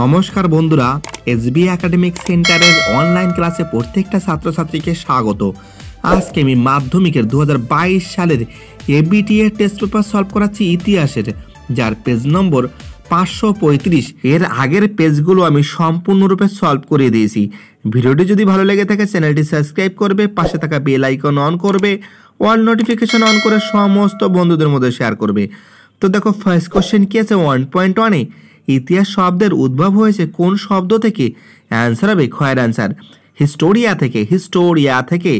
নমস্কার বন্ধুরা S B academic সেন্টারের অনলাইন ক্লাসে প্রত্যেকটা ছাত্রছাত্রীকে স্বাগত আজকে আমি মাধ্যমিকের দু সালের e এর টেস্ট পেপার সলভ করাচ্ছি ইতিহাসের যার পেজ নম্বর পাঁচশো পঁয়ত্রিশ এর আগের পেজগুলো আমি সম্পূর্ণরূপে সলভ করে দিয়েছি ভিডিওটি যদি ভালো লেগে থাকে চ্যানেলটি সাবস্ক্রাইব করবে পাশে থাকা বেল আইকন অন করবে অল নোটিফিকেশন অন করে সমস্ত বন্ধুদের মধ্যে শেয়ার করবে তো দেখো ফার্স্ট কোশ্চেন কী আছে ওয়ান পয়েন্ট ওয়ানে ইতিহাস শব্দের উদ্ভব হয়েছে কোন শব্দ থেকে অ্যান্সার হবে খয়ের অ্যান্সার হিস্টোরিয়া থেকে হিস্টোরিয়া থেকে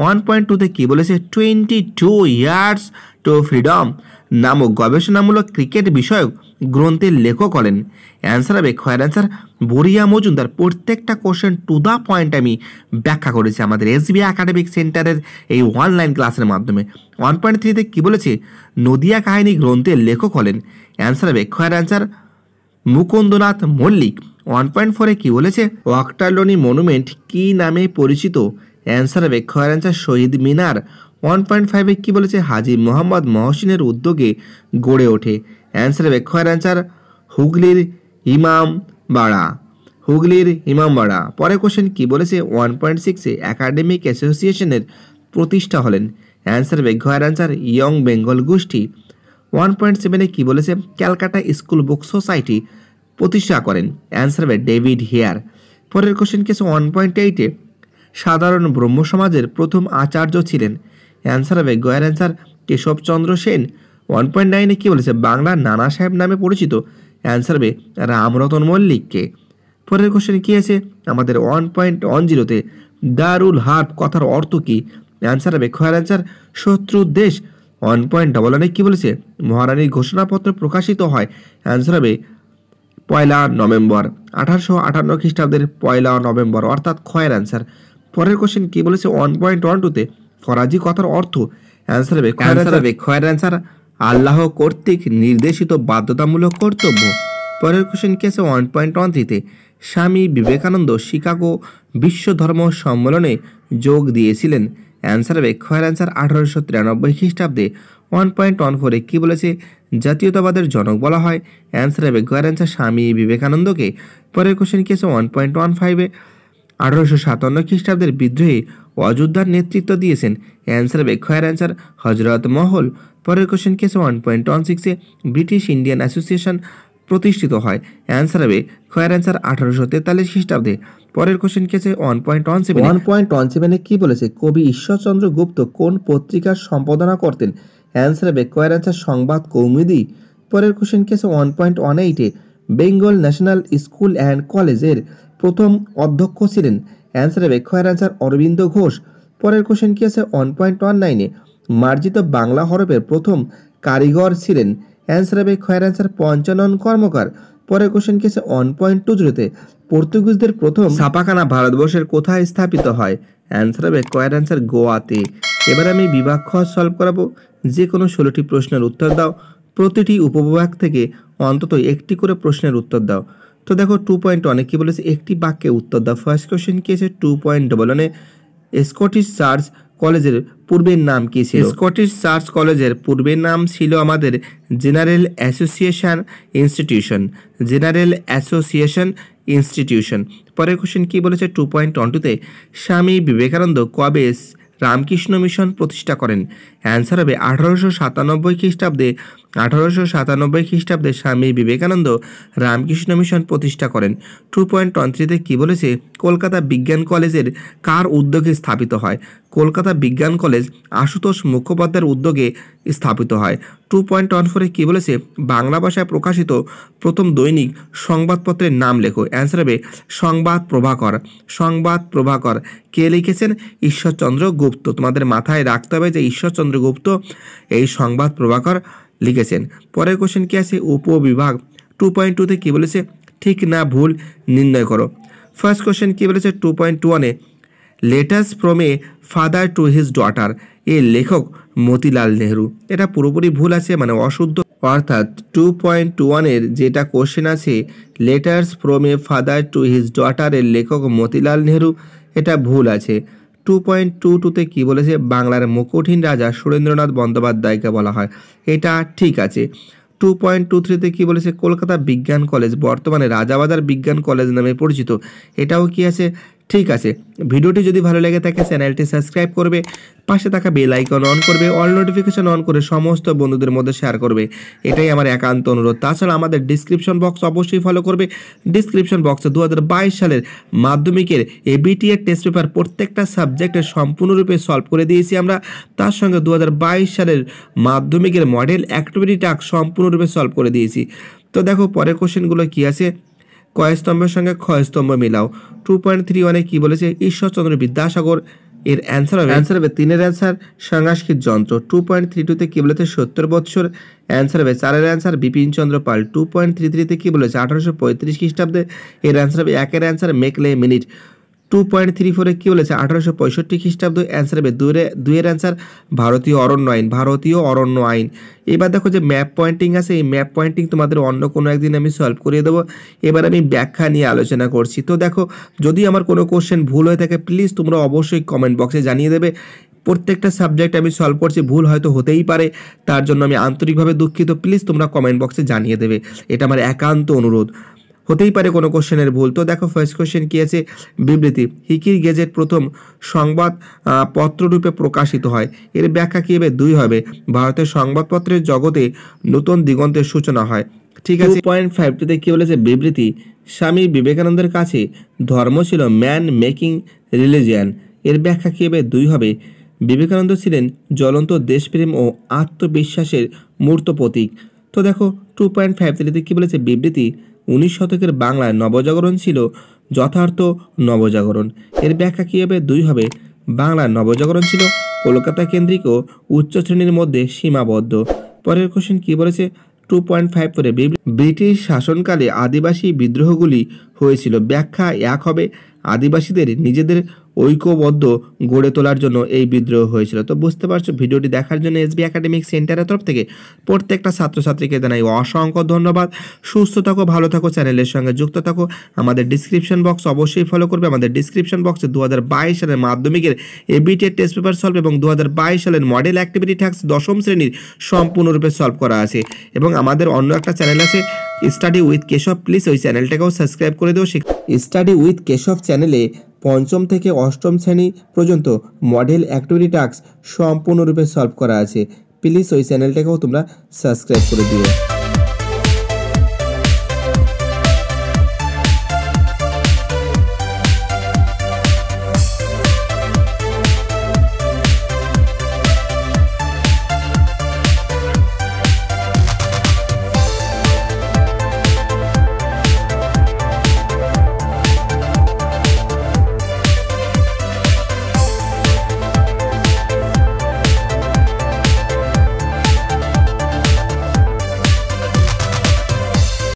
ওয়ান পয়েন্ট টুতে কী বলেছে twenty two years to freedom নামক গবেষণামূলক ক্রিকেট বিষয়ক গ্রন্থের লেখক হলেন অ্যান্সার হবে খয়ের অ্যান্সার বরিয়া মজুমদার প্রত্যেকটা কোশ্চেন টু দ্য পয়েন্ট আমি ব্যাখ্যা করেছি আমাদের বি একাডেমিক সেন্টারের এই অনলাইন ক্লাসের মাধ্যমে ওয়ান পয়েন্ট থ্রিতে কী বলেছে নদিয়া কাহিনী গ্রন্থের লেখক হলেন অ্যান্সার হবে খয়ের answer Mukundanath Mallick one point ফোরে কী বলেছে ওয়াকটারলনি মনুমেন্ট কী নামে পরিচিত অ্যান্সার হবে খয়ের answer Shaheed Minar one point ফাইভে কী বলেছে হাজি মোহাম্মদ মহসিনের উদ্যোগে গড়ে ওঠে অ্যান্সার হবে খয়ের অ্যান্সার হুগলির ইমামবাড়া হুগলির ইমামবাড়া পরে কোশ্চেন কী বলেছে ওয়ান পয়েন্ট সিক্সে একাডেমিক অ্যাসোসিয়েশনের প্রতিষ্ঠা হলেন অ্যান্সার হবে ঘয়ের অ্যান্সার ইয়ং বেঙ্গল গোষ্ঠী ওয়ান পয়েন্ট সেভেনে কী বলেছে ক্যালকাটা স্কুল বুক সোসাইটি প্রতিষ্ঠা করেন অ্যান্সার হবে ডেভিড হেয়ার পরের কোশ্চেন কেস ওয়ান পয়েন্ট এইটে সাধারণ ব্রহ্ম সমাজের প্রথম আচার্য ছিলেন অ্যান্সার হবে গয়ের answer Keshabchandra Sen one point নাইনে কী বলেছে বাংলার নানা সাহেব নামে পরিচিত অ্যান্সার হবে রামরতন মল্লিককে পরের কোশ্চেন কী আছে আমাদের ওয়ান পয়েন্ট ওয়ান জিরোতে দারুল হার্প কথার অর্থ কী অ্যান্সার হবে খয়ার অ্যান্সার শত্রুর দেশ ওয়ান পয়েন্ট ডবল ওয়ানে কী বলেছে মহারানীর ঘোষণাপত্র প্রকাশিত হয় অ্যান্সার হবে পয়লা নভেম্বর আঠারোশো আঠান্ন খ্রিস্টাব্দের পয়লা নভেম্বর অর্থাৎ খয়ের অ্যান্সার পরের কোশ্চেন কি বলেছে ওয়ান পয়েন্ট ওয়ান টুতে ফরাজি কথার অর্থ অ্যান্সার হবে অ্যান্সার হবে খয়ের অ্যান্সার আল্লাহ কর্তৃক নির্দেশিত বাধ্যতামূলক কর্তব্য পরের কোশ্চেন কি আছে ওয়ান পয়েন্ট ওয়ান থ্রিতে স্বামী বিবেকানন্দ শিকাগো বিশ্ব ধর্ম সম্মেলনে যোগ দিয়েছিলেন অ্যান্সার হবে খয়ের অ্যান্সার আঠারোশো তিরানব্বই খ্রিস্টাব্দে ওয়ান পয়েন্ট ওয়ান ফোরে কী বলেছে জাতীয়তাবাদের জনক বলা হয় অ্যান্সার হবে গোয়ারেন্সার স্বামী বিবেকানন্দকে পরের কোশ্চেন কী আছে ওয়ান পয়েন্ট ওয়ান ফাইভে আঠারোশো সাতান্ন খ্রিস্টাব্দের বিদ্রোহে অযোধ্যার নেতৃত্ব দিয়েছেন অ্যান্সার হবে খয়ের অ্যান্সার হজরত মহল পরের কোশ্চেন আছে ওয়ান পয়েন্ট ওয়ান সিক্সে ব্রিটিশ ইন্ডিয়ান অ্যাসোসিয়েশন প্রতিষ্ঠিত হয় অ্যান্সার হবে খয়ের অ্যান্সার আঠারোশো তেতাল্লিশ খ্রিস্টাব্দে পরের কোশ্চেন কেসে one point one seven one point one সেভেনে কী বলেছে কবি ঈশ্বরচন্দ্র গুপ্ত কোন পত্রিকার সম্পাদনা করতেন অ্যান্সার বেকোয়ার অ্যান্সার সংবাদ কৌমিদি পরের কোশ্চেন কেসে ওয়ান পয়েন্ট ওয়ান এইটে বেঙ্গল ন্যাশনাল স্কুল অ্যান্ড কলেজের প্রথম অধ্যক্ষ ছিলেন অ্যান্সার বেকোয়ার অ্যান্সার অরবিন্দ ঘোষ পরের কোশ্চেন কেসে ওয়ান পয়েন্ট ওয়ান নাইনে মার্জিত বাংলা হরফের প্রথম কারিগর ছিলেন অ্যান্সার হবে খয়ের অ্যান্সার পঞ্চানন কর্মকার পরের কোশ্চেন কেসে ওয়ান পয়েন্ট টু জিরোতে পর্তুগিজদের প্রথম ছাপাখানা ভারতবর্ষের কোথায় স্থাপিত হয় অ্যান্সার হবে কয়ের অ্যান্সার গোয়াতে এবার আমি বিভাগ সলভ করাবো যে কোনো ষোলোটি প্রশ্নের উত্তর দাও প্রতিটি উপবিভাগ থেকে অন্তত একটি করে প্রশ্নের উত্তর দাও তো দেখো টু পয়েন্ট ওয়ানে কী বলেছে একটি বাক্যে উত্তর দাও ফার্স্ট কোয়েশ্চেন কী আছে টু পয়েন্ট ডবল ওয়ানে স্কটিশ চার্চ কলেজের পূর্বের নাম কী ছিল স্কটিশ চার্চ কলেজের পূর্বের নাম ছিল আমাদের general association institution general association institution পরের কোশ্চেন কী বলেছে টু পয়েন্ট ওয়ান টুতে স্বামী বিবেকানন্দ কবে রামকৃষ্ণ মিশন প্রতিষ্ঠা করেন অ্যান্সার হবে আঠারোশো সাতানব্বই খ্রিস্টাব্দে আঠারোশো সাতানব্বই খ্রিস্টাব্দে স্বামী বিবেকানন্দ রামকৃষ্ণ মিশন প্রতিষ্ঠা করেন টু পয়েন্ট থ্রিতে কী বলেছে কলকাতা বিজ্ঞান কলেজের কার উদ্যোগে স্থাপিত হয় কলকাতা বিজ্ঞান কলেজ আশুতোষ মুখোপাধ্যায়ের উদ্যোগে স্থাপিত হয় টু পয়েন্ট ওয়ান ফোরে কী বলেছে বাংলা ভাষায় প্রকাশিত প্রথম দৈনিক সংবাদপত্রের নাম লেখো অ্যান্সার হবে সংবাদ প্রভাকর সংবাদ প্রভাকর কে লিখেছেন ঈশ্বরচন্দ্র গুপ্ত তোমাদের মাথায় রাখতে হবে যে ঈশ্বরচন্দ্র গুপ্ত এই সংবাদ প্রভাকর লিখেছেন পরের কোশ্চেন কী আছে উপবিভাগ টু পয়েন্ট টুতে কী বলেছে ঠিক না ভুল নির্ণয় করো ফার্স্ট কোশ্চেন কী বলেছে টু পয়েন্ট টু ওয়ানে letters from a father to his daughter এ লেখক মতিলাল নেহরু এটা পুরোপুরি ভুল আছে মানে অশুদ্ধ অর্থাৎ টু পয়েন্ট টু ওয়ানের যেটা কোশ্চেন আছে letters from a father to his ডটারের লেখক মতিলাল নেহরু এটা ভুল আছে টু পয়েন্ট টু টুতে কী বলেছে বাংলার মুকুঠিন রাজা সুরেন্দ্রনাথ বন্দ্যোপাধ্যায়কে বলা হয় এটা ঠিক আছে টু পয়েন্ট টু থ্রিতে কী বলেছে কলকাতা বিজ্ঞান কলেজ বর্তমানে রাজাবাজার বিজ্ঞান কলেজ নামে পরিচিত এটাও কি আছে ঠিক আছে ভিডিওটি যদি ভালো লেগে থাকে চ্যানেলটি সাবস্ক্রাইব করবে পাশে থাকা বেল আইকন অন করবে অল নোটিফিকেশান অন করে সমস্ত বন্ধুদের মধ্যে শেয়ার করবে এটাই আমার একান্ত অনুরোধ তাছাড়া আমাদের ডিসক্রিপশন বক্স অবশ্যই ফলো করবে ডিসক্রিপশন বক্সে দু সালের মাধ্যমিকের এবিটিএর টেস্ট পেপার প্রত্যেকটা সাবজেক্টের সম্পূর্ণরূপে সলভ করে দিয়েছি আমরা তার সঙ্গে দু সালের মাধ্যমিকের মডেল অ্যাক্টিভিটি টাস্ক সম্পূর্ণরূপে সলভ করে দিয়েছি তো দেখো পরের কোশ্চেনগুলো কী আছে কয় স্তম্ভের সঙ্গে ক্ষয়স্তম্ভ স্তম্ভ মিলাও টু পয়েন্ট থ্রি ওয়ানে কী বলেছে ঈশ্বরচন্দ্র বিদ্যাসাগর এর অ্যান্সার হবে অ্যান্সার হবে তিনের অ্যান্সার সাংস্কৃতিক যন্ত্র টু পয়েন্ট থ্রি টুতে কী বলেছে সত্তর বৎসর অ্যান্সার হবে চারের answer Bipin Chandra Pal two point three থ্রিতে কী বলেছে আঠারোশো পঁয়ত্রিশ খ্রিস্টাব্দে এর অ্যান্সার হবে একের answer Macaulay minute two point three ফোরে কী বলেছে আঠারোশো পঁয়ষট্টি খ্রিস্টাব্দ অ্যান্সার হবে দুয়ের দুয়ের অ্যান্সার ভারতীয় অরণ্য আইন ভারতীয় অরণ্য আইন এবার দেখো যে ম্যাপ পয়েন্টিং আছে এই ম্যাপ পয়েন্টিং তোমাদের অন্য কোনো একদিন আমি সলভ করিয়ে দেবো এবার আমি ব্যাখ্যা নিয়ে আলোচনা করছি তো দেখো যদি আমার কোনো কোশ্চেন ভুল হয়ে থাকে প্লিজ তোমরা অবশ্যই কমেন্ট বক্সে জানিয়ে দেবে প্রত্যেকটা সাবজেক্ট আমি সলভ করছি ভুল হয়তো হতেই পারে তার জন্য আমি আন্তরিকভাবে দুঃখিত প্লিজ তোমরা কমেন্ট বক্সে জানিয়ে দেবে এটা আমার একান্ত অনুরোধ হতেই পারে কোনো কোশ্চেনের ভুল তো দেখো ফার্স্ট কোশ্চেন কী আছে বিবৃতি হিকির গেজেট প্রথম সংবাদ পত্ররূপে প্রকাশিত হয় এর ব্যাখ্যা কী হবে দুই হবে ভারতের সংবাদপত্রের জগতে নতুন দিগন্তের সূচনা হয় ঠিক আছে পয়েন্ট ফাইভটিতে কী বলেছে বিবৃতি স্বামী বিবেকানন্দের কাছে ধর্ম ছিল ম্যান মেকিং রিলিজিয়ান এর ব্যাখ্যা কী হবে দুই হবে বিবেকানন্দ ছিলেন জ্বলন্ত দেশপ্রেম ও আত্মবিশ্বাসের মূর্ত প্রতীক তো দেখো টু পয়েন্ট ফাইভ থ্রিতে কী বলেছে বিবৃতি উনিশ শতকের বাংলায় নবজাগরণ ছিল যথার্থ নবজাগরণ এর ব্যাখ্যা কী হবে দুই হবে বাংলার নবজাগরণ ছিল কলকাতা কেন্দ্রিক ও উচ্চ শ্রেণীর মধ্যে সীমাবদ্ধ পরের কোশ্চেন কী বলেছে টু পয়েন্ট ফাইভ করে ব্রিটিশ শাসনকালে আদিবাসী বিদ্রোহগুলি হয়েছিল ব্যাখ্যা এক হবে আদিবাসীদের নিজেদের ঐক্যবদ্ধ গড়ে তোলার জন্য এই বিদ্রোহ হয়েছিল তো বুঝতে পারছো ভিডিওটি দেখার জন্য এসবি একাডেমিক সেন্টারের তরফ থেকে প্রত্যেকটা ছাত্রছাত্রীকে জানাই অসংখ্য ধন্যবাদ সুস্থ থাকো ভালো থাকো চ্যানেলের সঙ্গে যুক্ত থাকো আমাদের ডিসক্রিপশন বক্স অবশ্যই ফলো করবে আমাদের ডিসক্রিপশন বক্সে দু সালের মাধ্যমিকের এবিটিএ টেস্ট পেপার সলভ এবং দু সালের মডেল অ্যাক্টিভিটি ট্যাক্স দশম শ্রেণীর সম্পূর্ণরূপে সলভ করা আছে এবং আমাদের অন্য একটা চ্যানেল আছে স্টাডি উইথ কেশব প্লিজ ওই চ্যানেলটাকেও সাবস্ক্রাইব করে দেবো স্টাডি উইথ কেশব চ্যানেলে পঞ্চম থেকে অষ্টম শ্রেণী পর্যন্ত মডেল অ্যাক্টিভিটি টাস্ক সম্পূর্ণরূপে সলভ করা আছে প্লিজ ওই চ্যানেলটাকেও তোমরা সাবস্ক্রাইব করে দিও